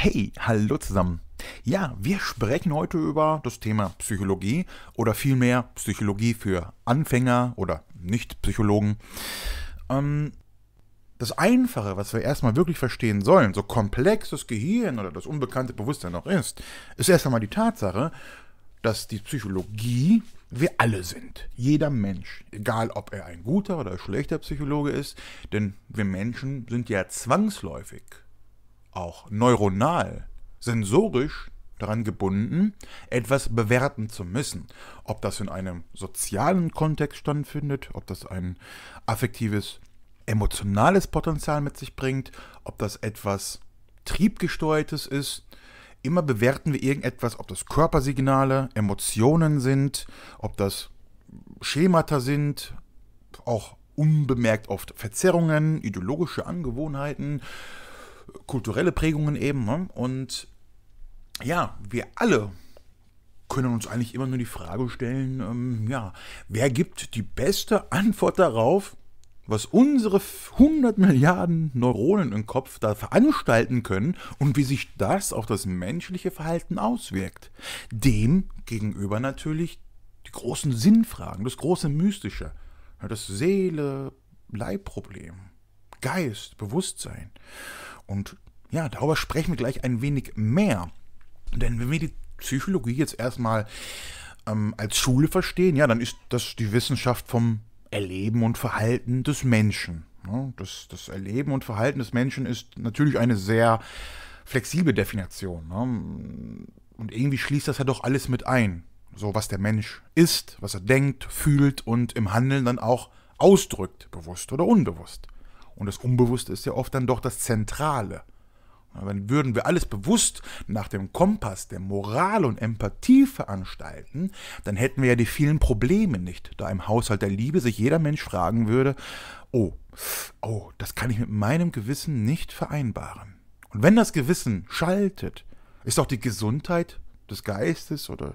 Hey, hallo zusammen. Ja, wir sprechen heute über das Thema Psychologie oder vielmehr Psychologie für Anfänger oder Nicht-Psychologen. Ähm, das Einfache, was wir erstmal wirklich verstehen sollen, so komplex das Gehirn oder das unbekannte Bewusstsein noch ist, ist erst einmal die Tatsache, dass die Psychologie wir alle sind. Jeder Mensch. Egal, ob er ein guter oder schlechter Psychologe ist, denn wir Menschen sind ja zwangsläufig auch neuronal, sensorisch daran gebunden, etwas bewerten zu müssen. Ob das in einem sozialen Kontext stattfindet, ob das ein affektives, emotionales Potenzial mit sich bringt, ob das etwas triebgesteuertes ist. Immer bewerten wir irgendetwas, ob das Körpersignale, Emotionen sind, ob das Schemata sind, auch unbemerkt oft Verzerrungen, ideologische Angewohnheiten, kulturelle Prägungen eben. Ne? Und ja, wir alle können uns eigentlich immer nur die Frage stellen, ähm, ja, wer gibt die beste Antwort darauf, was unsere 100 Milliarden Neuronen im Kopf da veranstalten können und wie sich das auf das menschliche Verhalten auswirkt. Dem gegenüber natürlich die großen Sinnfragen, das große Mystische, das Seele-Leibproblem, Geist, Bewusstsein. Und ja, darüber sprechen wir gleich ein wenig mehr. Denn wenn wir die Psychologie jetzt erstmal ähm, als Schule verstehen, ja, dann ist das die Wissenschaft vom Erleben und Verhalten des Menschen. Ja, ne? das, das Erleben und Verhalten des Menschen ist natürlich eine sehr flexible Definition. Ne? Und irgendwie schließt das ja doch alles mit ein. So, was der Mensch ist, was er denkt, fühlt und im Handeln dann auch ausdrückt, bewusst oder unbewusst. Und das Unbewusste ist ja oft dann doch das Zentrale. Wenn würden wir alles bewusst nach dem Kompass der Moral und Empathie veranstalten, dann hätten wir ja die vielen Probleme nicht, da im Haushalt der Liebe sich jeder Mensch fragen würde, oh, oh, das kann ich mit meinem Gewissen nicht vereinbaren. Und wenn das Gewissen schaltet, ist auch die Gesundheit des Geistes oder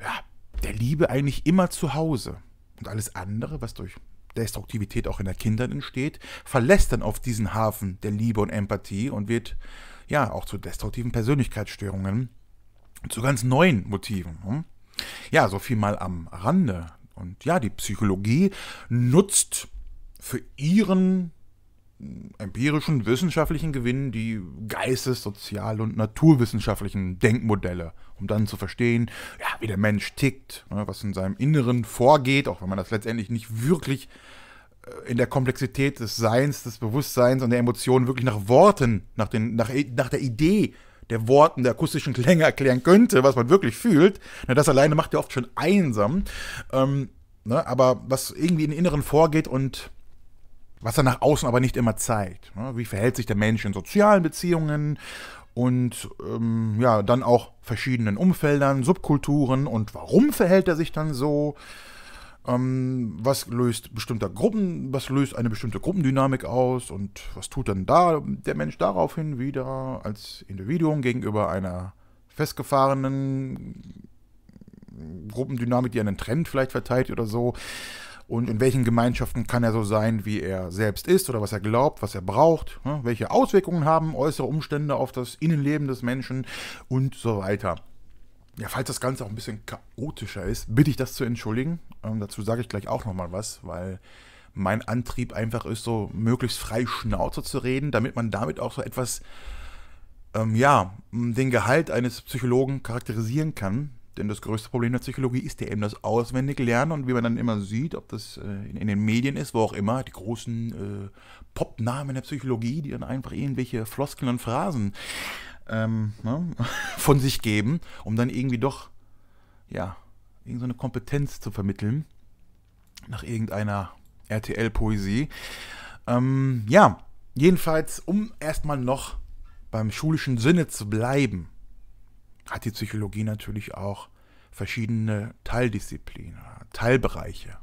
ja, der Liebe eigentlich immer zu Hause. Und alles andere, was durch Destruktivität auch in der Kindern entsteht, verlässt dann auf diesen Hafen der Liebe und Empathie und wird ja auch zu destruktiven Persönlichkeitsstörungen, zu ganz neuen Motiven. Hm? Ja, so viel mal am Rande. Und ja, die Psychologie nutzt für ihren empirischen, wissenschaftlichen Gewinnen die geistes-, sozial- und naturwissenschaftlichen Denkmodelle, um dann zu verstehen, ja, wie der Mensch tickt, ne, was in seinem Inneren vorgeht, auch wenn man das letztendlich nicht wirklich äh, in der Komplexität des Seins, des Bewusstseins und der Emotionen wirklich nach Worten, nach, den, nach, nach der Idee der Worten, der akustischen Klänge erklären könnte, was man wirklich fühlt. das alleine macht ja oft schon einsam. Ähm, ne, aber was irgendwie im Inneren vorgeht und was er nach außen aber nicht immer zeigt. Ne? Wie verhält sich der Mensch in sozialen Beziehungen und ähm, ja, dann auch verschiedenen Umfeldern, Subkulturen und warum verhält er sich dann so? Ähm, was löst bestimmter Gruppen, was löst eine bestimmte Gruppendynamik aus und was tut dann da der Mensch daraufhin wieder als Individuum gegenüber einer festgefahrenen Gruppendynamik, die einen Trend vielleicht verteilt oder so und in welchen Gemeinschaften kann er so sein, wie er selbst ist oder was er glaubt, was er braucht, ne? welche Auswirkungen haben äußere Umstände auf das Innenleben des Menschen und so weiter. Ja, falls das Ganze auch ein bisschen chaotischer ist, bitte ich das zu entschuldigen. Ähm, dazu sage ich gleich auch nochmal was, weil mein Antrieb einfach ist, so möglichst frei Schnauze zu reden, damit man damit auch so etwas, ähm, ja, den Gehalt eines Psychologen charakterisieren kann. Denn das größte Problem der Psychologie ist ja eben das Auswendiglernen und wie man dann immer sieht, ob das äh, in, in den Medien ist, wo auch immer, die großen äh, Popnamen der Psychologie, die dann einfach irgendwelche Floskeln und Phrasen ähm, ne, von sich geben, um dann irgendwie doch, ja, irgendeine so Kompetenz zu vermitteln nach irgendeiner RTL-Poesie. Ähm, ja, jedenfalls, um erstmal noch beim schulischen Sinne zu bleiben, hat die Psychologie natürlich auch verschiedene Teildisziplinen, Teilbereiche.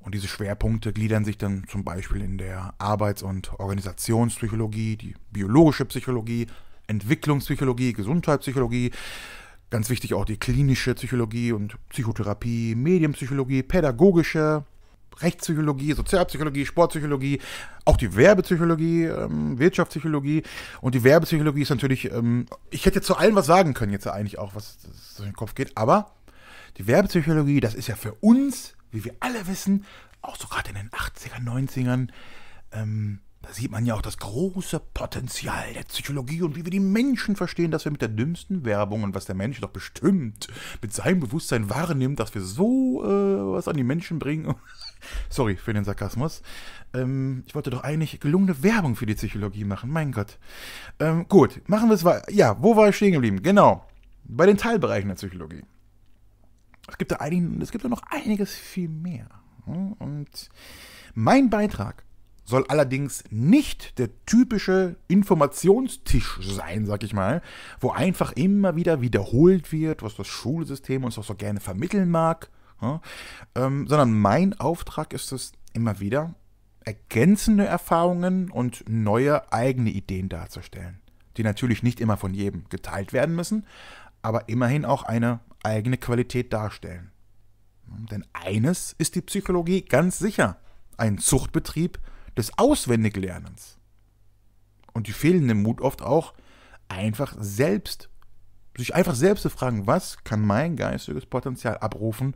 Und diese Schwerpunkte gliedern sich dann zum Beispiel in der Arbeits- und Organisationspsychologie, die biologische Psychologie, Entwicklungspsychologie, Gesundheitspsychologie, ganz wichtig auch die klinische Psychologie und Psychotherapie, Medienpsychologie, pädagogische Rechtspsychologie, Sozialpsychologie, Sportpsychologie, auch die Werbepsychologie, ähm, Wirtschaftspsychologie. Und die Werbepsychologie ist natürlich, ähm, ich hätte jetzt zu allem was sagen können, jetzt eigentlich auch, was durch den Kopf geht, aber die Werbepsychologie, das ist ja für uns, wie wir alle wissen, auch so gerade in den 80er, 90ern, ähm, da sieht man ja auch das große Potenzial der Psychologie und wie wir die Menschen verstehen, dass wir mit der dümmsten Werbung und was der Mensch doch bestimmt mit seinem Bewusstsein wahrnimmt, dass wir so äh, was an die Menschen bringen. Sorry für den Sarkasmus. Ähm, ich wollte doch eigentlich gelungene Werbung für die Psychologie machen. Mein Gott. Ähm, gut, machen wir es weiter. Ja, wo war ich stehen geblieben? Genau. Bei den Teilbereichen der Psychologie. Es gibt da, ein, es gibt da noch einiges viel mehr. Und mein Beitrag soll allerdings nicht der typische Informationstisch sein, sag ich mal, wo einfach immer wieder wiederholt wird, was das Schulsystem uns auch so gerne vermitteln mag ja? Ähm, sondern mein Auftrag ist es immer wieder, ergänzende Erfahrungen und neue eigene Ideen darzustellen, die natürlich nicht immer von jedem geteilt werden müssen, aber immerhin auch eine eigene Qualität darstellen. Denn eines ist die Psychologie ganz sicher, ein Zuchtbetrieb des Auswendiglernens. Und die fehlende Mut oft auch, einfach selbst, sich einfach selbst zu fragen, was kann mein geistiges Potenzial abrufen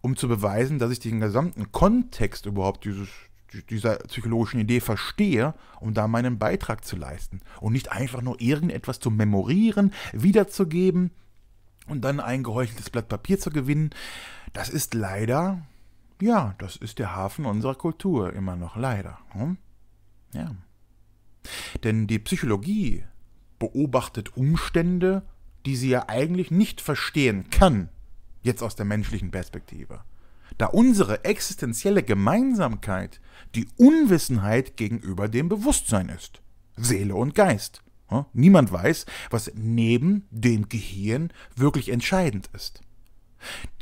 um zu beweisen, dass ich den gesamten Kontext überhaupt dieses, dieser psychologischen Idee verstehe, um da meinen Beitrag zu leisten. Und nicht einfach nur irgendetwas zu memorieren, wiederzugeben und dann ein geheucheltes Blatt Papier zu gewinnen. Das ist leider, ja, das ist der Hafen unserer Kultur immer noch leider. Hm? Ja. Denn die Psychologie beobachtet Umstände, die sie ja eigentlich nicht verstehen kann jetzt aus der menschlichen Perspektive. Da unsere existenzielle Gemeinsamkeit die Unwissenheit gegenüber dem Bewusstsein ist. Seele und Geist. Niemand weiß, was neben dem Gehirn wirklich entscheidend ist.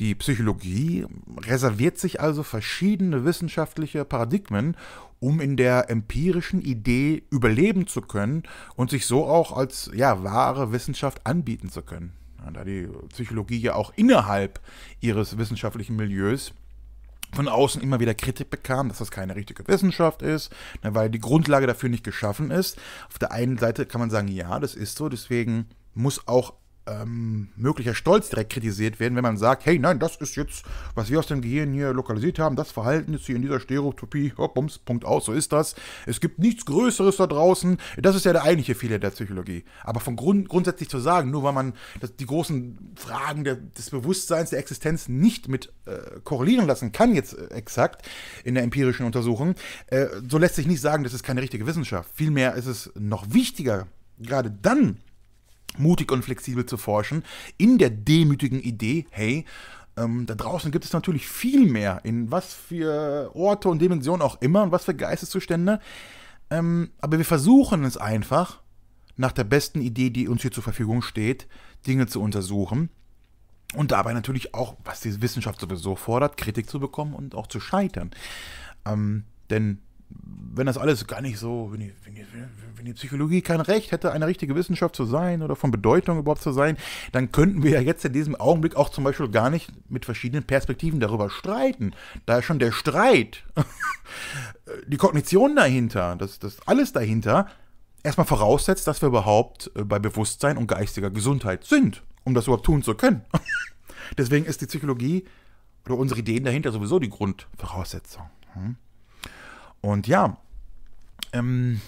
Die Psychologie reserviert sich also verschiedene wissenschaftliche Paradigmen, um in der empirischen Idee überleben zu können und sich so auch als ja, wahre Wissenschaft anbieten zu können da die Psychologie ja auch innerhalb ihres wissenschaftlichen Milieus von außen immer wieder Kritik bekam, dass das keine richtige Wissenschaft ist, ne, weil die Grundlage dafür nicht geschaffen ist. Auf der einen Seite kann man sagen, ja, das ist so, deswegen muss auch ähm, möglicher Stolz direkt kritisiert werden, wenn man sagt, hey, nein, das ist jetzt, was wir aus dem Gehirn hier lokalisiert haben, das Verhalten ist hier in dieser Stereotopie, hopp, bums, Punkt aus, so ist das. Es gibt nichts Größeres da draußen. Das ist ja der eigentliche Fehler der Psychologie. Aber von Grund, grundsätzlich zu sagen, nur weil man das, die großen Fragen der, des Bewusstseins, der Existenz nicht mit äh, korrelieren lassen kann, jetzt äh, exakt, in der empirischen Untersuchung, äh, so lässt sich nicht sagen, das ist keine richtige Wissenschaft. Vielmehr ist es noch wichtiger, gerade dann, mutig und flexibel zu forschen, in der demütigen Idee, hey, ähm, da draußen gibt es natürlich viel mehr, in was für Orte und Dimensionen auch immer und was für Geisteszustände. Ähm, aber wir versuchen es einfach, nach der besten Idee, die uns hier zur Verfügung steht, Dinge zu untersuchen. Und dabei natürlich auch, was die Wissenschaft sowieso fordert, Kritik zu bekommen und auch zu scheitern. Ähm, denn wenn das alles gar nicht so, wenn die, wenn, die, wenn die, Psychologie kein Recht hätte, eine richtige Wissenschaft zu sein oder von Bedeutung überhaupt zu sein, dann könnten wir ja jetzt in diesem Augenblick auch zum Beispiel gar nicht mit verschiedenen Perspektiven darüber streiten. Da schon der Streit, die Kognition dahinter, das, das alles dahinter, erstmal voraussetzt, dass wir überhaupt äh, bei Bewusstsein und geistiger Gesundheit sind, um das überhaupt tun zu können. Deswegen ist die Psychologie oder unsere Ideen dahinter sowieso die Grundvoraussetzung. Hm? Und ja, ähm,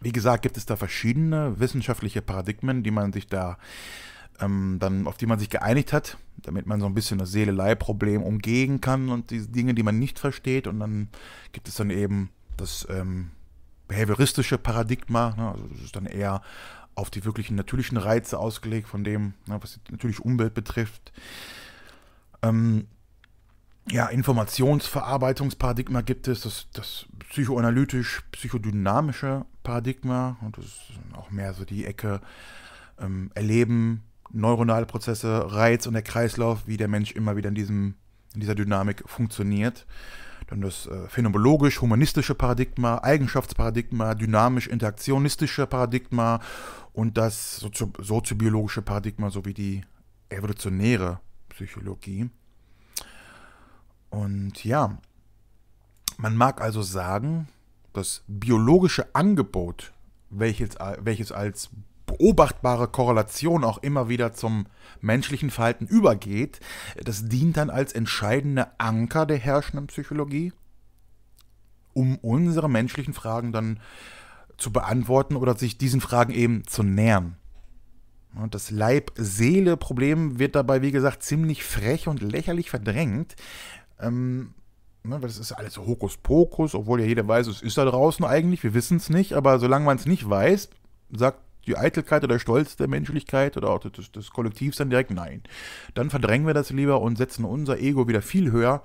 wie gesagt, gibt es da verschiedene wissenschaftliche Paradigmen, die man sich da ähm, dann, auf die man sich geeinigt hat, damit man so ein bisschen das Seelelei-Problem umgehen kann und diese Dinge, die man nicht versteht. Und dann gibt es dann eben das ähm, behavioristische Paradigma, ne? also das ist dann eher auf die wirklichen natürlichen Reize ausgelegt, von dem, ne, was die natürliche Umwelt betrifft. Ähm, ja, Informationsverarbeitungsparadigma gibt es, das, das psychoanalytisch-psychodynamische Paradigma und das ist auch mehr so die Ecke ähm, Erleben, neuronale Prozesse, Reiz und der Kreislauf, wie der Mensch immer wieder in, diesem, in dieser Dynamik funktioniert. Dann das äh, phänomenologisch-humanistische Paradigma, Eigenschaftsparadigma, dynamisch-interaktionistische Paradigma und das soziobiologische Paradigma sowie die evolutionäre Psychologie. Und ja, man mag also sagen, das biologische Angebot, welches, welches als beobachtbare Korrelation auch immer wieder zum menschlichen Verhalten übergeht, das dient dann als entscheidender Anker der herrschenden Psychologie, um unsere menschlichen Fragen dann zu beantworten oder sich diesen Fragen eben zu nähern. Und das Leib-Seele-Problem wird dabei, wie gesagt, ziemlich frech und lächerlich verdrängt, ähm, ne, weil das ist alles so Hokuspokus, obwohl ja jeder weiß, es ist da draußen eigentlich, wir wissen es nicht, aber solange man es nicht weiß, sagt die Eitelkeit oder der Stolz der Menschlichkeit oder auch des, des Kollektivs dann direkt nein. Dann verdrängen wir das lieber und setzen unser Ego wieder viel höher,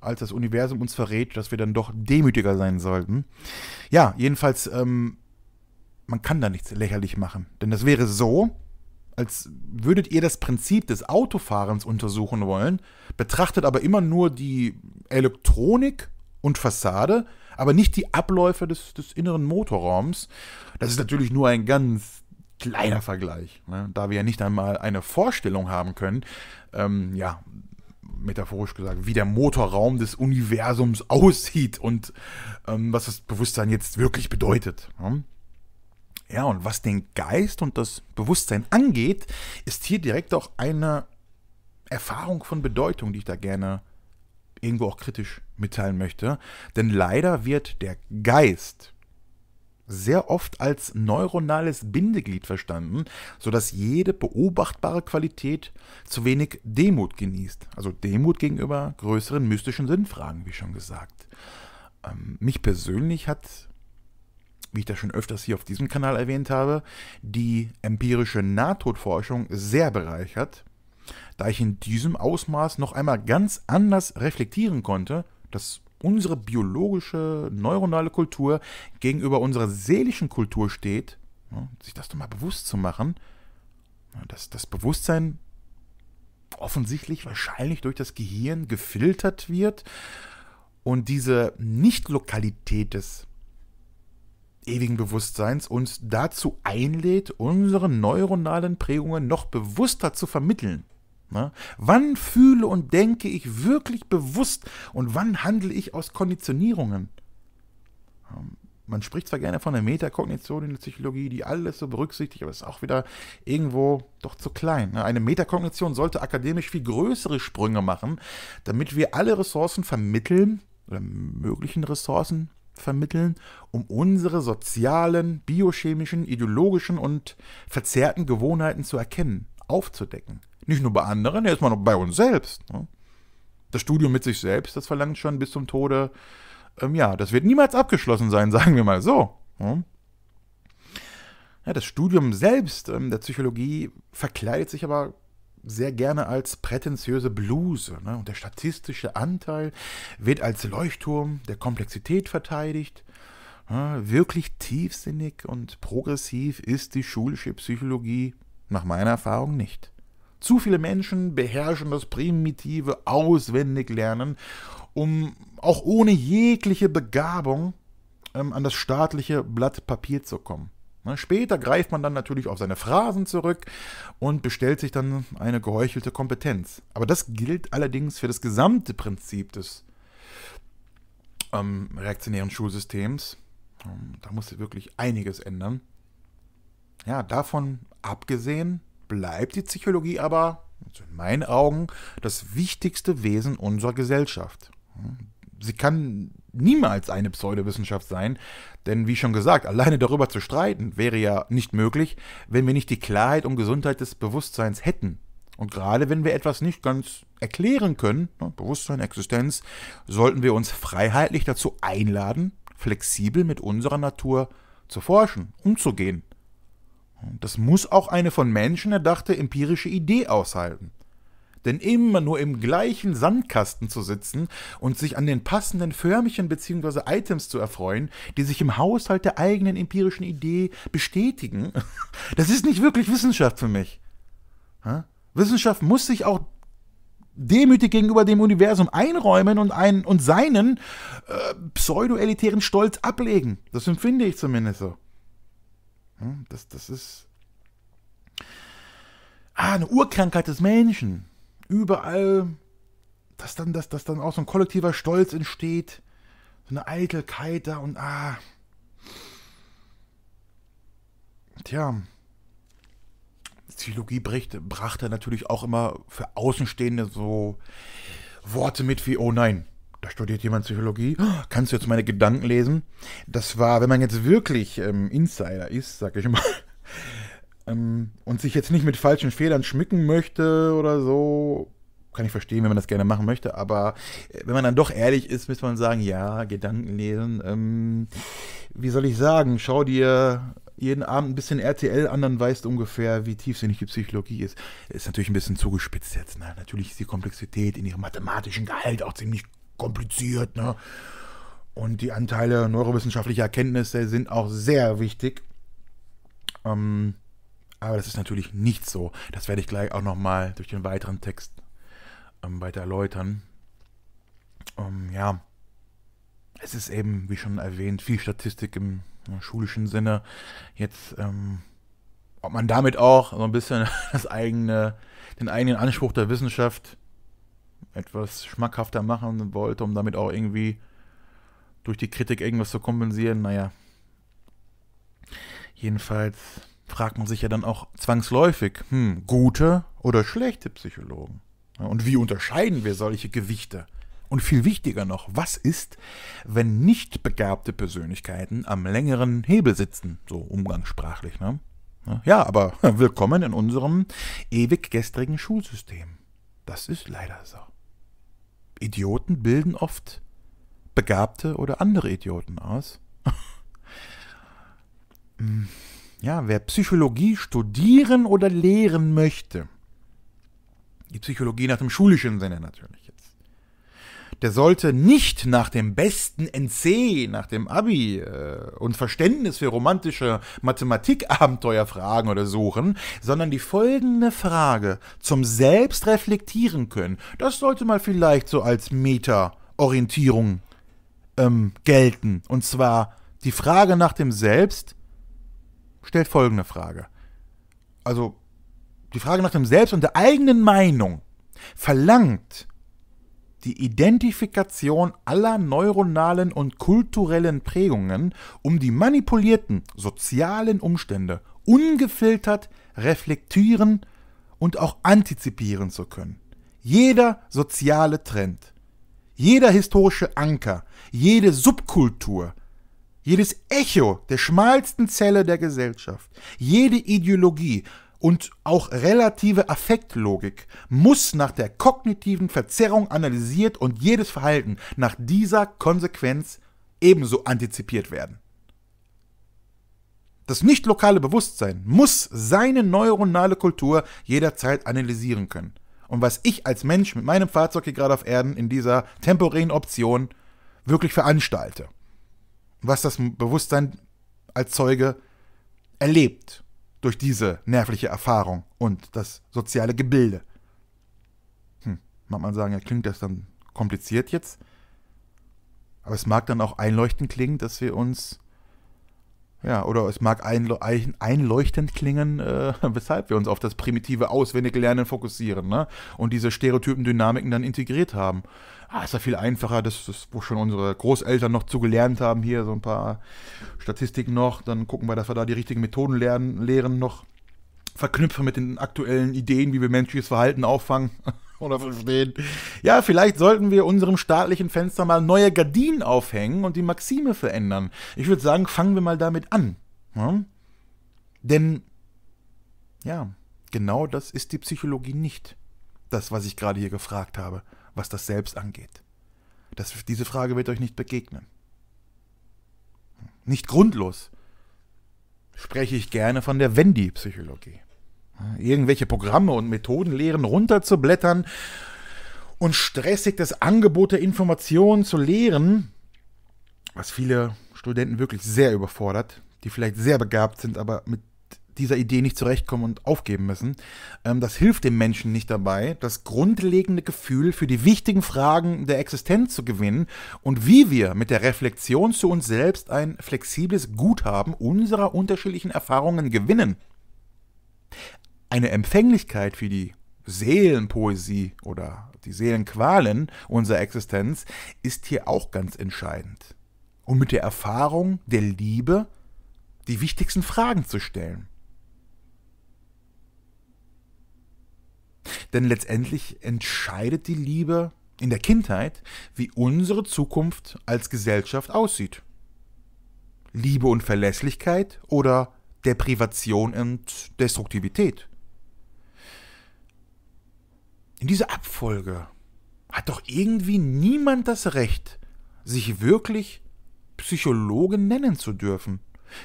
als das Universum uns verrät, dass wir dann doch demütiger sein sollten. Ja, jedenfalls, ähm, man kann da nichts lächerlich machen. Denn das wäre so, als würdet ihr das Prinzip des Autofahrens untersuchen wollen, betrachtet aber immer nur die Elektronik und Fassade, aber nicht die Abläufe des, des inneren Motorraums. Das ist natürlich nur ein ganz kleiner Vergleich, ne? da wir ja nicht einmal eine Vorstellung haben können, ähm, ja, metaphorisch gesagt, wie der Motorraum des Universums aussieht und ähm, was das Bewusstsein jetzt wirklich bedeutet. Ne? Ja, und was den Geist und das Bewusstsein angeht, ist hier direkt auch eine Erfahrung von Bedeutung, die ich da gerne irgendwo auch kritisch mitteilen möchte. Denn leider wird der Geist sehr oft als neuronales Bindeglied verstanden, sodass jede beobachtbare Qualität zu wenig Demut genießt. Also Demut gegenüber größeren mystischen Sinnfragen, wie schon gesagt. Ähm, mich persönlich hat wie ich das schon öfters hier auf diesem Kanal erwähnt habe, die empirische Nahtodforschung sehr bereichert, da ich in diesem Ausmaß noch einmal ganz anders reflektieren konnte, dass unsere biologische, neuronale Kultur gegenüber unserer seelischen Kultur steht, sich das doch mal bewusst zu machen, dass das Bewusstsein offensichtlich wahrscheinlich durch das Gehirn gefiltert wird und diese Nichtlokalität des ewigen Bewusstseins uns dazu einlädt, unsere neuronalen Prägungen noch bewusster zu vermitteln. Ne? Wann fühle und denke ich wirklich bewusst und wann handle ich aus Konditionierungen? Ähm, man spricht zwar gerne von der Metakognition in der Psychologie, die alles so berücksichtigt, aber ist auch wieder irgendwo doch zu klein. Ne? Eine Metakognition sollte akademisch viel größere Sprünge machen, damit wir alle Ressourcen vermitteln oder möglichen Ressourcen vermitteln, um unsere sozialen, biochemischen, ideologischen und verzerrten Gewohnheiten zu erkennen, aufzudecken. Nicht nur bei anderen, erstmal noch bei uns selbst. Ne? Das Studium mit sich selbst, das verlangt schon bis zum Tode. Ähm, ja, das wird niemals abgeschlossen sein, sagen wir mal so. Ne? Ja, das Studium selbst ähm, der Psychologie verkleidet sich aber sehr gerne als prätentiöse Bluse. Ne? Und der statistische Anteil wird als Leuchtturm der Komplexität verteidigt. Ja, ne? wirklich tiefsinnig und progressiv ist die schulische Psychologie nach meiner Erfahrung nicht. Zu viele Menschen beherrschen das primitive Auswendiglernen, um auch ohne jegliche Begabung ähm, an das staatliche Blatt Papier zu kommen. Ne? Später greift man dann natürlich auf seine Phrasen zurück und bestellt sich dann eine geheuchelte Kompetenz. Aber das gilt allerdings für das gesamte Prinzip des ähm, reaktionären Schulsystems. Ähm, da muss sich wirklich einiges ändern. Ja, davon abgesehen bleibt die Psychologie aber, also in meinen Augen, das wichtigste Wesen unserer Gesellschaft. Hm? Sie kann niemals eine Pseudowissenschaft sein, denn wie schon gesagt, alleine darüber zu streiten wäre ja nicht möglich, wenn wir nicht die Klarheit und Gesundheit des Bewusstseins hätten. Und gerade wenn wir etwas nicht ganz erklären können, ne, Bewusstsein, Existenz, sollten wir uns freiheitlich dazu einladen, flexibel mit unserer Natur zu forschen, umzugehen. Das muss auch eine von Menschen erdachte empirische Idee aushalten. Denn immer nur im gleichen Sandkasten zu sitzen und sich an den passenden Förmchen bzw. Items zu erfreuen, die sich im Haushalt der eigenen empirischen Idee bestätigen, das ist nicht wirklich Wissenschaft für mich. Wissenschaft muss sich auch demütig gegenüber dem Universum einräumen und, einen, und seinen äh, pseudo-elitären Stolz ablegen. Das empfinde ich zumindest so. Hm? Das, das ist ah, eine Urkrankheit des Menschen überall, dass dann, dass, dass dann auch so ein kollektiver Stolz entsteht, so eine Eitelkeit da und ah. Tja. Psychologie bricht, brachte natürlich auch immer für Außenstehende so Worte mit wie, oh nein, da studiert jemand Psychologie, kannst du jetzt meine Gedanken lesen? Das war, wenn man jetzt wirklich ähm, Insider ist, sag ich mal, ähm, und sich jetzt nicht mit falschen Federn schmücken möchte oder so, kann ich verstehen, wenn man das gerne machen möchte, aber äh, wenn man dann doch ehrlich ist, müsste man sagen, ja, Gedanken lesen, ähm, wie soll ich sagen, schau dir jeden Abend ein bisschen RTL an, dann weißt du ungefähr, wie tiefsinnig die Psychologie ist. Ist natürlich ein bisschen zugespitzt jetzt, ne? natürlich ist die Komplexität in ihrem mathematischen Gehalt auch ziemlich kompliziert, ne? Und die Anteile neurowissenschaftlicher Erkenntnisse sind auch sehr wichtig. Ähm, aber das ist natürlich nicht so. Das werde ich gleich auch nochmal durch den weiteren Text ähm, weiter erläutern. Ähm, ja, es ist eben, wie schon erwähnt, viel Statistik im äh, schulischen Sinne. Jetzt, ähm, ob man damit auch so ein bisschen das eigene, den eigenen Anspruch der Wissenschaft etwas schmackhafter machen wollte, um damit auch irgendwie durch die Kritik irgendwas zu kompensieren, naja. Jedenfalls fragt man sich ja dann auch zwangsläufig, hm, gute oder schlechte Psychologen? Und wie unterscheiden wir solche Gewichte? Und viel wichtiger noch, was ist, wenn nicht begabte Persönlichkeiten am längeren Hebel sitzen, so umgangssprachlich, ne? Ja, aber willkommen in unserem ewig gestrigen Schulsystem. Das ist leider so. Idioten bilden oft begabte oder andere Idioten aus. hm. Ja, wer Psychologie studieren oder lehren möchte, die Psychologie nach dem schulischen Sinne natürlich jetzt, der sollte nicht nach dem besten NC, nach dem Abi äh, und Verständnis für romantische Mathematikabenteuer fragen oder suchen, sondern die folgende Frage zum Selbst reflektieren können. Das sollte mal vielleicht so als Meta-Orientierung ähm, gelten. Und zwar die Frage nach dem Selbst stellt folgende Frage. Also die Frage nach dem Selbst und der eigenen Meinung verlangt die Identifikation aller neuronalen und kulturellen Prägungen, um die manipulierten sozialen Umstände ungefiltert reflektieren und auch antizipieren zu können. Jeder soziale Trend, jeder historische Anker, jede Subkultur, jedes Echo der schmalsten Zelle der Gesellschaft, jede Ideologie und auch relative Affektlogik muss nach der kognitiven Verzerrung analysiert und jedes Verhalten nach dieser Konsequenz ebenso antizipiert werden. Das nicht lokale Bewusstsein muss seine neuronale Kultur jederzeit analysieren können. Und was ich als Mensch mit meinem Fahrzeug hier gerade auf Erden in dieser temporären Option wirklich veranstalte was das Bewusstsein als Zeuge erlebt durch diese nervliche Erfahrung und das soziale Gebilde. Hm, mag man sagen, ja, klingt das dann kompliziert jetzt? Aber es mag dann auch einleuchtend klingen, dass wir uns ja, oder es mag einleuchtend klingen, äh, weshalb wir uns auf das primitive Auswendiglernen fokussieren ne? und diese stereotypen Dynamiken dann integriert haben. Ah, ist ja viel einfacher, das, das, wo schon unsere Großeltern noch zu gelernt haben, hier so ein paar Statistiken noch, dann gucken wir, dass wir da die richtigen Methoden lernen, lehren noch, verknüpfen mit den aktuellen Ideen, wie wir menschliches Verhalten auffangen. oder verstehen. Ja, vielleicht sollten wir unserem staatlichen Fenster mal neue Gardinen aufhängen und die Maxime verändern. Ich würde sagen, fangen wir mal damit an. Ja? Denn, ja, genau das ist die Psychologie nicht. Das, was ich gerade hier gefragt habe, was das Selbst angeht. Das, diese Frage wird euch nicht begegnen. Nicht grundlos spreche ich gerne von der Wendy-Psychologie irgendwelche Programme und Methodenlehren runterzublättern und stressig das Angebot der Informationen zu lehren, was viele Studenten wirklich sehr überfordert, die vielleicht sehr begabt sind, aber mit dieser Idee nicht zurechtkommen und aufgeben müssen. Ähm, das hilft dem Menschen nicht dabei, das grundlegende Gefühl für die wichtigen Fragen der Existenz zu gewinnen und wie wir mit der Reflexion zu uns selbst ein flexibles Guthaben unserer unterschiedlichen Erfahrungen gewinnen eine Empfänglichkeit für die Seelenpoesie oder die Seelenqualen unserer Existenz ist hier auch ganz entscheidend. Um mit der Erfahrung der Liebe die wichtigsten Fragen zu stellen. Denn letztendlich entscheidet die Liebe in der Kindheit, wie unsere Zukunft als Gesellschaft aussieht. Liebe und Verlässlichkeit oder Deprivation und Destruktivität in dieser Abfolge hat doch irgendwie niemand das Recht, sich wirklich Psychologen nennen zu dürfen.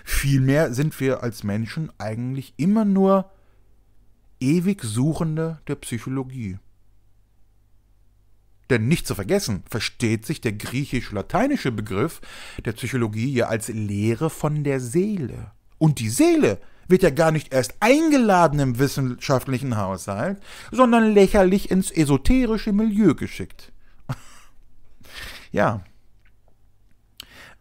Vielmehr sind wir als Menschen eigentlich immer nur ewig Suchende der Psychologie. Denn nicht zu vergessen, versteht sich der griechisch-lateinische Begriff der Psychologie ja als Lehre von der Seele. Und die Seele wird ja gar nicht erst eingeladen im wissenschaftlichen Haushalt, sondern lächerlich ins esoterische Milieu geschickt. ja.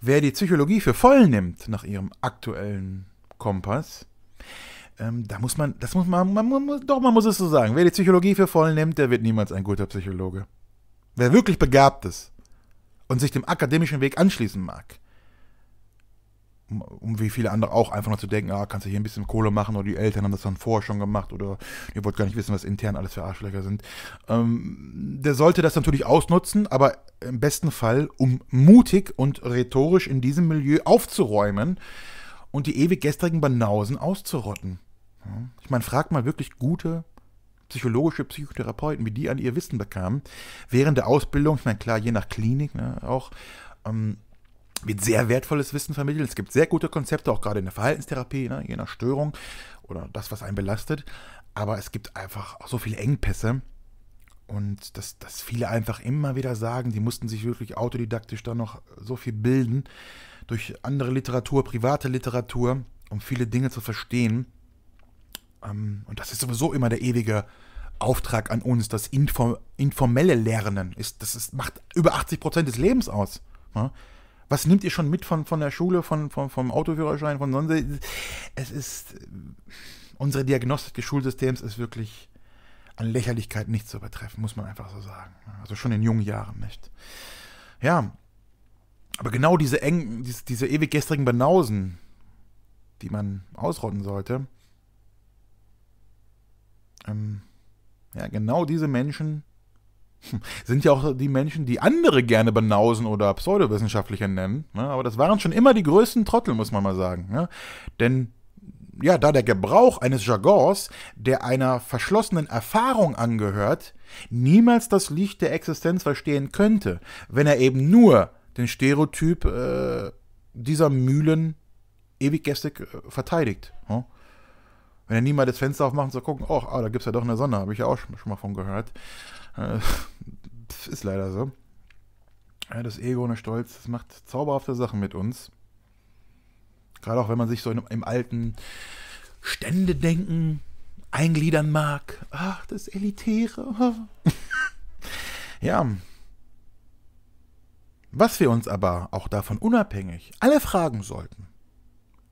Wer die Psychologie für voll nimmt nach ihrem aktuellen Kompass, ähm, da muss man, das muss man, man muss, doch, man muss es so sagen. Wer die Psychologie für voll nimmt, der wird niemals ein guter Psychologe. Wer wirklich begabt ist und sich dem akademischen Weg anschließen mag, um, wie viele andere auch einfach nur zu denken, ah, kannst du hier ein bisschen Kohle machen oder die Eltern haben das dann vorher schon gemacht oder ihr wollt gar nicht wissen, was intern alles für Arschlöcher sind. Ähm, der sollte das natürlich ausnutzen, aber im besten Fall, um mutig und rhetorisch in diesem Milieu aufzuräumen und die ewig gestrigen Banausen auszurotten. Ich meine, fragt mal wirklich gute psychologische Psychotherapeuten, wie die an ihr Wissen bekamen, während der Ausbildung, ich meine, klar, je nach Klinik ne, auch, ähm, wird sehr wertvolles Wissen vermittelt. Es gibt sehr gute Konzepte, auch gerade in der Verhaltenstherapie, ne, je nach Störung oder das, was einen belastet. Aber es gibt einfach auch so viele Engpässe. Und dass, dass viele einfach immer wieder sagen, die mussten sich wirklich autodidaktisch dann noch so viel bilden durch andere Literatur, private Literatur, um viele Dinge zu verstehen. Ähm, und das ist sowieso immer der ewige Auftrag an uns, das informelle Lernen. Ist, das ist, macht über 80 Prozent des Lebens aus. Ne? was nehmt ihr schon mit von, von der Schule, von, von, vom Autoführerschein, von sonst? Es ist, äh, unsere Diagnostik des Schulsystems ist wirklich an Lächerlichkeit nicht zu übertreffen, muss man einfach so sagen. Also schon in jungen Jahren nicht. Ja, aber genau diese, eng, diese, diese ewig gestrigen Banausen, die man ausrotten sollte, ähm, ja, genau diese Menschen Sind ja auch die Menschen, die andere gerne Banausen oder Pseudowissenschaftlicher nennen. Ne? Aber das waren schon immer die größten Trottel, muss man mal sagen. Ne? Denn ja, da der Gebrauch eines Jargons, der einer verschlossenen Erfahrung angehört, niemals das Licht der Existenz verstehen könnte, wenn er eben nur den Stereotyp äh, dieser Mühlen ewiggeistig äh, verteidigt. Ne? Wenn er niemals das Fenster aufmacht und so gucken, oh, ah, da gibt es ja doch eine Sonne, habe ich ja auch schon, schon mal von gehört. Äh, pf, ist leider so. Ja, das Ego und der Stolz, das macht zauberhafte Sachen mit uns. Gerade auch wenn man sich so in, im alten Ständedenken eingliedern mag. Ach, das Elitäre. ja. Was wir uns aber auch davon unabhängig alle fragen sollten,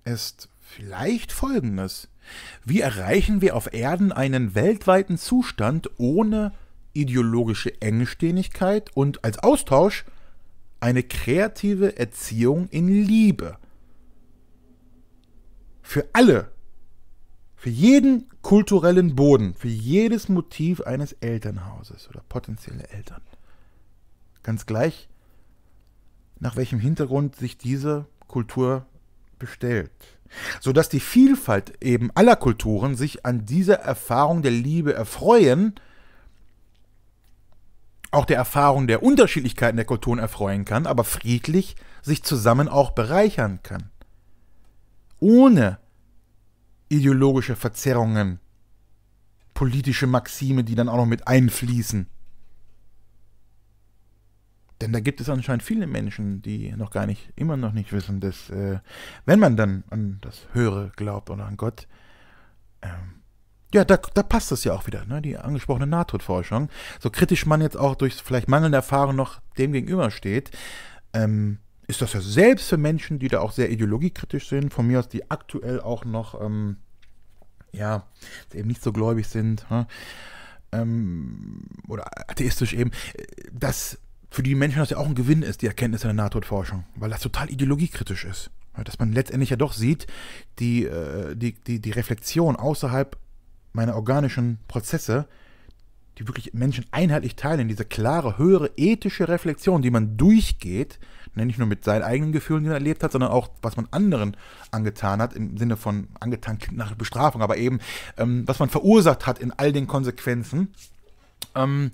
ist vielleicht Folgendes. Wie erreichen wir auf Erden einen weltweiten Zustand ohne ideologische Engstirnigkeit und als Austausch eine kreative Erziehung in Liebe. Für alle, für jeden kulturellen Boden, für jedes Motiv eines Elternhauses oder potenzielle Eltern. Ganz gleich, nach welchem Hintergrund sich diese Kultur bestellt. Sodass die Vielfalt eben aller Kulturen sich an dieser Erfahrung der Liebe erfreuen, auch der Erfahrung der Unterschiedlichkeiten der Kulturen erfreuen kann, aber friedlich sich zusammen auch bereichern kann. Ohne ideologische Verzerrungen, politische Maxime, die dann auch noch mit einfließen. Denn da gibt es anscheinend viele Menschen, die noch gar nicht, immer noch nicht wissen, dass, äh, wenn man dann an das Höhere glaubt oder an Gott, ähm, ja, da, da passt es ja auch wieder, ne? die angesprochene Nahtodforschung. So kritisch man jetzt auch durch vielleicht mangelnde Erfahrung noch dem gegenübersteht, ähm, ist das ja selbst für Menschen, die da auch sehr ideologiekritisch sind, von mir aus, die aktuell auch noch, ähm, ja, eben nicht so gläubig sind, ne? ähm, oder atheistisch eben, dass für die Menschen das ja auch ein Gewinn ist, die Erkenntnis der Nahtodforschung, weil das total ideologiekritisch ist. Dass man letztendlich ja doch sieht, die, äh, die, die, die Reflexion außerhalb meine organischen Prozesse, die wirklich Menschen einheitlich teilen, diese klare, höhere ethische Reflexion, die man durchgeht, ne, nicht nur mit seinen eigenen Gefühlen, die man erlebt hat, sondern auch, was man anderen angetan hat, im Sinne von angetan nach Bestrafung, aber eben, ähm, was man verursacht hat in all den Konsequenzen, ähm,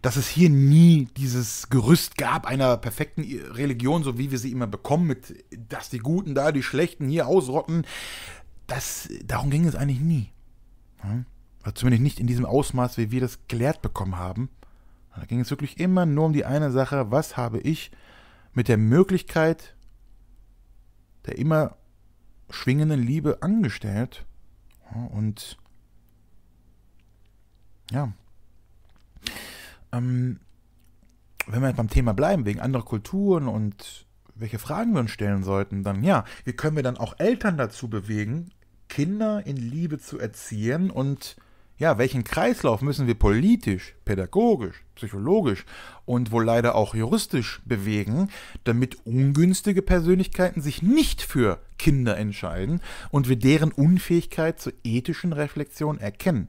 dass es hier nie dieses Gerüst gab einer perfekten Religion, so wie wir sie immer bekommen, mit dass die Guten da, die Schlechten hier ausrotten. Das, darum ging es eigentlich nie. Ja? zumindest nicht in diesem Ausmaß, wie wir das gelehrt bekommen haben. Da ging es wirklich immer nur um die eine Sache, was habe ich mit der Möglichkeit der immer schwingenden Liebe angestellt. Ja, und ja, ähm, wenn wir beim Thema bleiben, wegen anderer Kulturen und welche Fragen wir uns stellen sollten, dann ja, wie können wir dann auch Eltern dazu bewegen, Kinder in Liebe zu erziehen und ja, welchen Kreislauf müssen wir politisch, pädagogisch, psychologisch und wohl leider auch juristisch bewegen, damit ungünstige Persönlichkeiten sich nicht für Kinder entscheiden und wir deren Unfähigkeit zur ethischen Reflexion erkennen?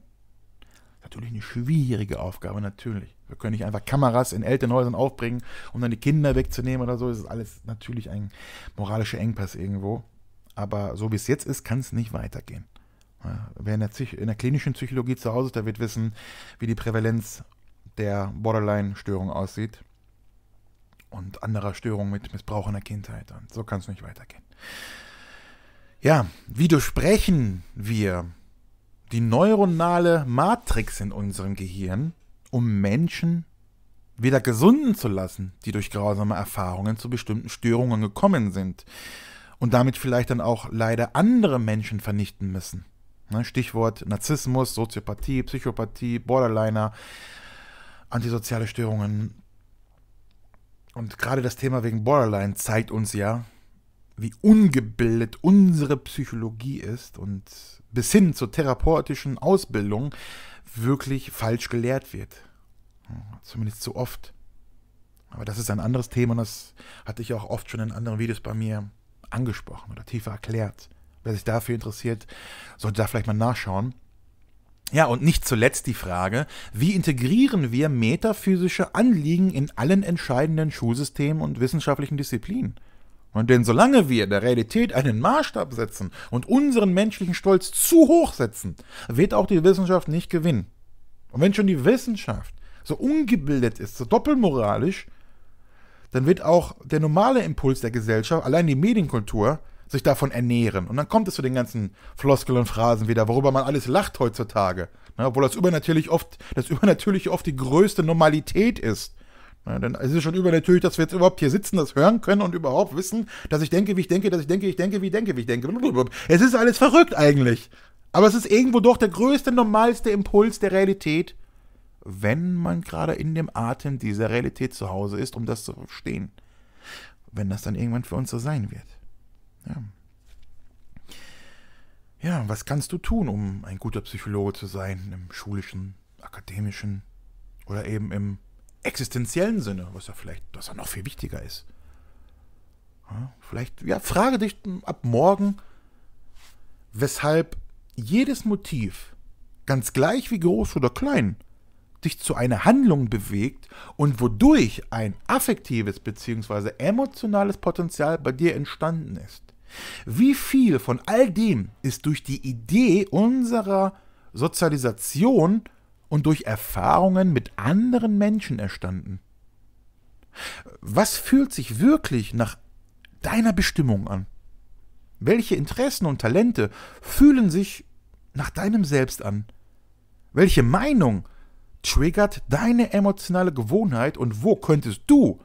Natürlich eine schwierige Aufgabe, natürlich. Wir können nicht einfach Kameras in Elternhäusern aufbringen, um dann die Kinder wegzunehmen oder so. Das ist alles natürlich ein moralischer Engpass irgendwo. Aber so wie es jetzt ist, kann es nicht weitergehen. Ja, wer in der, in der, klinischen Psychologie zu Hause ist, der wird wissen, wie die Prävalenz der Borderline-Störung aussieht und anderer Störungen mit Missbrauch in der Kindheit. Und so kann es nicht weitergehen. Ja, wie durchbrechen wir die neuronale Matrix in unserem Gehirn, um Menschen wieder gesunden zu lassen, die durch grausame Erfahrungen zu bestimmten Störungen gekommen sind? und damit vielleicht dann auch leider andere Menschen vernichten müssen. Ne, Stichwort Narzissmus, Soziopathie, Psychopathie, Borderliner, antisoziale Störungen. Und gerade das Thema wegen Borderline zeigt uns ja, wie ungebildet unsere Psychologie ist und bis hin zur therapeutischen Ausbildung wirklich falsch gelehrt wird. Zumindest zu oft. Aber das ist ein anderes Thema und das hatte ich auch oft schon in anderen Videos bei mir angesprochen oder tiefer erklärt. Wer sich dafür interessiert, sollte da vielleicht mal nachschauen. Ja, und nicht zuletzt die Frage, wie integrieren wir metaphysische Anliegen in allen entscheidenden Schulsystemen und wissenschaftlichen Disziplinen? Und denn solange wir der Realität einen Maßstab setzen und unseren menschlichen Stolz zu hoch setzen, wird auch die Wissenschaft nicht gewinnen. Und wenn schon die Wissenschaft so ungebildet ist, so doppelmoralisch, dann wird auch der normale Impuls der Gesellschaft, allein die Medienkultur, sich davon ernähren. Und dann kommt es zu den ganzen Floskeln und Phrasen wieder, worüber man alles lacht heutzutage. Ne, obwohl das übernatürlich oft, das übernatürlich oft die größte Normalität ist. Ne, denn es ist schon übernatürlich, dass wir jetzt überhaupt hier sitzen, das hören können und überhaupt wissen, dass ich denke, wie ich denke, dass ich denke, ich denke, wie ich denke, wie ich denke. Es ist alles verrückt eigentlich. Aber es ist irgendwo doch der größte, normalste Impuls der Realität, wenn man gerade in dem Atem dieser Realität zu Hause ist, um das zu verstehen. Wenn das dann irgendwann für uns so sein wird. Ja. Ja, was kannst du tun, um ein guter Psychologe zu sein? Im schulischen, akademischen oder eben im existenziellen Sinne, was ja vielleicht, was ja noch viel wichtiger ist. Ja, vielleicht, ja, frage dich ab morgen, weshalb jedes Motiv, ganz gleich wie groß oder klein, dich zu einer Handlung bewegt und wodurch ein affektives bzw. emotionales Potenzial bei dir entstanden ist. Wie viel von all dem ist durch die Idee unserer Sozialisation und durch Erfahrungen mit anderen Menschen erstanden? Was fühlt sich wirklich nach deiner Bestimmung an? Welche Interessen und Talente fühlen sich nach deinem Selbst an? Welche Meinung triggert deine emotionale Gewohnheit und wo könntest du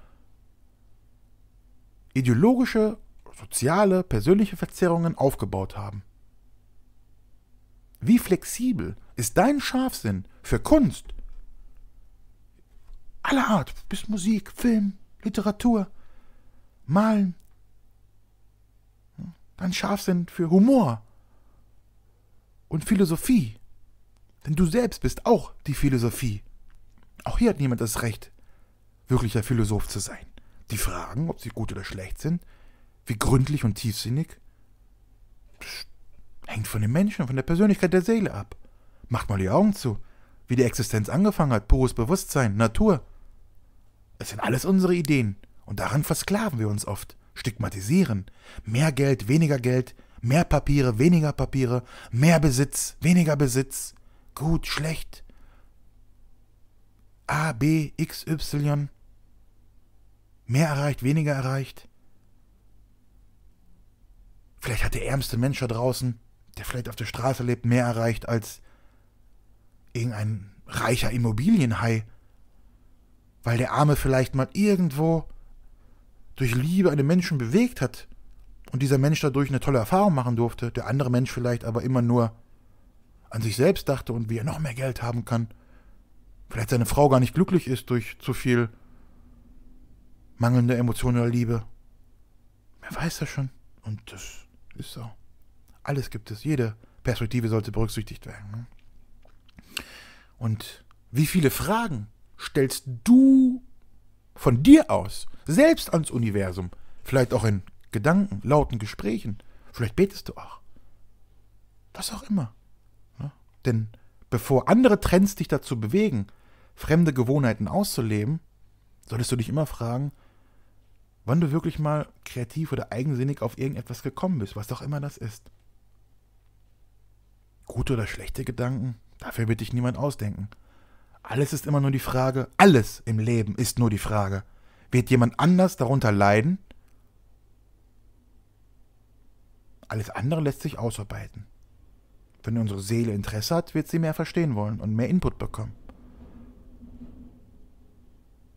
ideologische, soziale, persönliche Verzerrungen aufgebaut haben? Wie flexibel ist dein Scharfsinn für Kunst? Aller Art, bis Musik, Film, Literatur, Malen. Hm? Dein Scharfsinn für Humor und Philosophie. Denn du selbst bist auch die Philosophie. Auch hier hat niemand das Recht, wirklicher Philosoph zu sein. Die Fragen, ob sie gut oder schlecht sind, wie gründlich und tiefsinnig, hängt von den Menschen, von der Persönlichkeit der Seele ab. Macht mal die Augen zu, wie die Existenz angefangen hat, pures Bewusstsein, Natur. Es sind alles unsere Ideen, und daran versklaven wir uns oft, stigmatisieren. Mehr Geld, weniger Geld, mehr Papiere, weniger Papiere, mehr Besitz, weniger Besitz gut, schlecht, A, B, X, Y, mehr erreicht, weniger erreicht. Vielleicht hat der ärmste Mensch da draußen, der vielleicht auf der Straße lebt, mehr erreicht als irgendein reicher Immobilienhai, weil der Arme vielleicht mal irgendwo durch Liebe einen Menschen bewegt hat und dieser Mensch dadurch eine tolle Erfahrung machen durfte, der andere Mensch vielleicht aber immer nur an sich selbst dachte und wie er noch mehr Geld haben kann. Vielleicht seine Frau gar nicht glücklich ist durch zu viel mangelnde oder Liebe. Wer weiß das schon? Und das ist so. Alles gibt es. Jede Perspektive sollte berücksichtigt werden. Ne? Und wie viele Fragen stellst du von dir aus, selbst ans Universum, vielleicht auch in Gedanken, lauten Gesprächen, vielleicht betest du auch. Was auch immer. Denn bevor andere Trends dich dazu bewegen, fremde Gewohnheiten auszuleben, solltest du dich immer fragen, wann du wirklich mal kreativ oder eigensinnig auf irgendetwas gekommen bist, was auch immer das ist. Gute oder schlechte Gedanken, dafür wird dich niemand ausdenken. Alles ist immer nur die Frage, alles im Leben ist nur die Frage, wird jemand anders darunter leiden? Alles andere lässt sich ausarbeiten. Wenn unsere Seele Interesse hat, wird sie mehr verstehen wollen und mehr Input bekommen.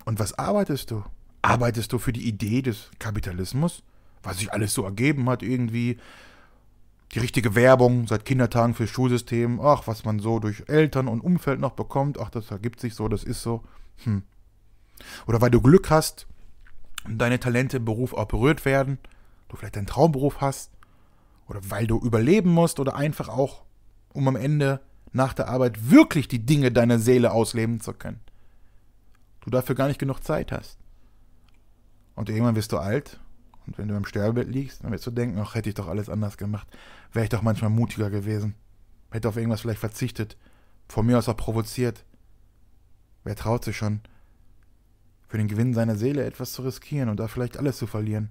Und was arbeitest du? Arbeitest du für die Idee des Kapitalismus? Was sich alles so ergeben hat irgendwie. Die richtige Werbung seit Kindertagen fürs Schulsystem. Ach, was man so durch Eltern und Umfeld noch bekommt. Ach, das ergibt sich so, das ist so. Hm. Oder weil du Glück hast und deine Talente im Beruf auch berührt werden. Du vielleicht deinen Traumberuf hast. Oder weil du überleben musst oder einfach auch um am Ende nach der Arbeit wirklich die Dinge deiner Seele ausleben zu können. Du dafür gar nicht genug Zeit hast. Und irgendwann wirst du alt und wenn du im Sterbebett liegst, dann wirst du denken, ach, hätte ich doch alles anders gemacht. Wäre ich doch manchmal mutiger gewesen. Hätte auf irgendwas vielleicht verzichtet. Von mir aus auch provoziert. Wer traut sich schon, für den Gewinn seiner Seele etwas zu riskieren und da vielleicht alles zu verlieren?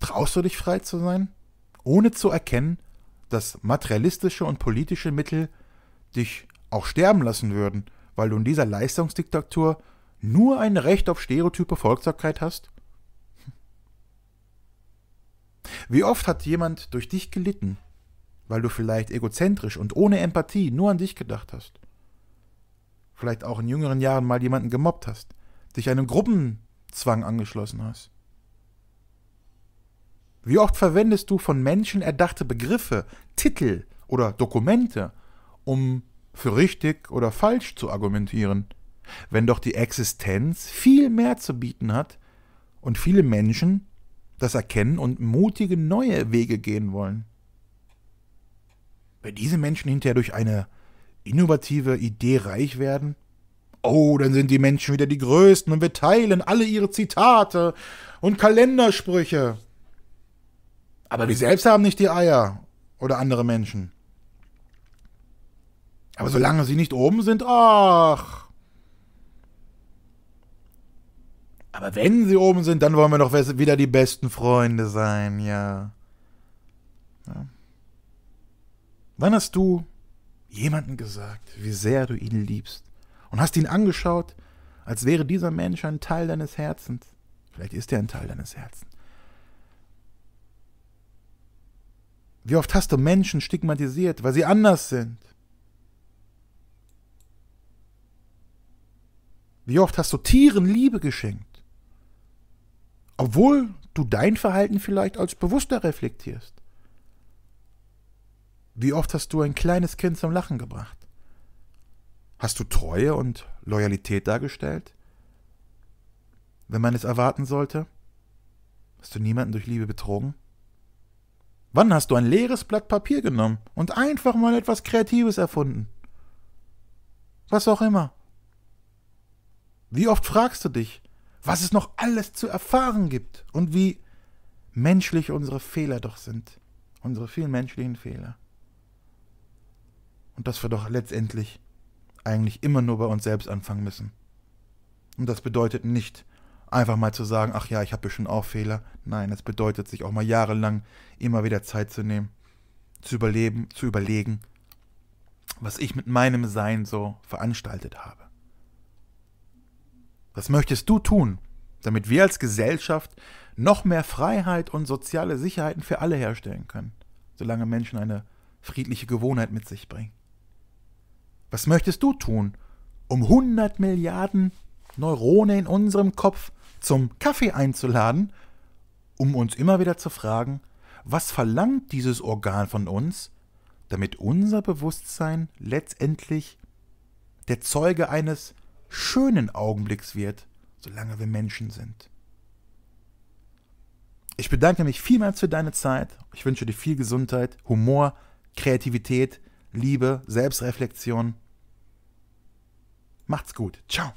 Traust du dich frei zu sein? ohne zu erkennen, dass materialistische und politische Mittel dich auch sterben lassen würden, weil du in dieser Leistungsdiktatur nur ein Recht auf stereotype Volkssamkeit hast? Hm. Wie oft hat jemand durch dich gelitten, weil du vielleicht egozentrisch und ohne Empathie nur an dich gedacht hast? Vielleicht auch in jüngeren Jahren mal jemanden gemobbt hast, dich einem Gruppenzwang angeschlossen hast? Wie oft verwendest du von Menschen erdachte Begriffe, Titel oder Dokumente, um für richtig oder falsch zu argumentieren, wenn doch die Existenz viel mehr zu bieten hat und viele Menschen das erkennen und mutige neue Wege gehen wollen? Wenn diese Menschen hinterher durch eine innovative Idee reich werden, oh, dann sind die Menschen wieder die Größten und wir teilen alle ihre Zitate und Kalendersprüche. Aber wir selbst haben nicht die Eier oder andere Menschen. Aber solange sie nicht oben sind, ach. Aber wenn sie oben sind, dann wollen wir doch wieder die besten Freunde sein, ja. ja. Wann hast du jemanden gesagt, wie sehr du ihn liebst und hast ihn angeschaut, als wäre dieser Mensch ein Teil deines Herzens? Vielleicht ist er ein Teil deines Herzens. Wie oft hast du Menschen stigmatisiert, weil sie anders sind? Wie oft hast du Tieren Liebe geschenkt? Obwohl du dein Verhalten vielleicht als bewusster reflektierst. Wie oft hast du ein kleines Kind zum Lachen gebracht? Hast du Treue und Loyalität dargestellt? Wenn man es erwarten sollte, hast du niemanden durch Liebe betrogen? Wann hast du ein leeres Blatt Papier genommen und einfach mal etwas Kreatives erfunden? Was auch immer. Wie oft fragst du dich, was es noch alles zu erfahren gibt und wie menschlich unsere Fehler doch sind, unsere vielen menschlichen Fehler. Und dass wir doch letztendlich eigentlich immer nur bei uns selbst anfangen müssen. Und das bedeutet nicht, Einfach mal zu sagen, ach ja, ich habe bestimmt auch Fehler. Nein, das bedeutet, sich auch mal jahrelang immer wieder Zeit zu nehmen, zu überleben, zu überlegen, was ich mit meinem Sein so veranstaltet habe. Was möchtest du tun, damit wir als Gesellschaft noch mehr Freiheit und soziale Sicherheiten für alle herstellen können, solange Menschen eine friedliche Gewohnheit mit sich bringen? Was möchtest du tun, um 100 Milliarden Neurone in unserem Kopf zum Kaffee einzuladen, um uns immer wieder zu fragen, was verlangt dieses Organ von uns, damit unser Bewusstsein letztendlich der Zeuge eines schönen Augenblicks wird, solange wir Menschen sind. Ich bedanke mich vielmals für deine Zeit. Ich wünsche dir viel Gesundheit, Humor, Kreativität, Liebe, Selbstreflexion. Macht's gut. Ciao.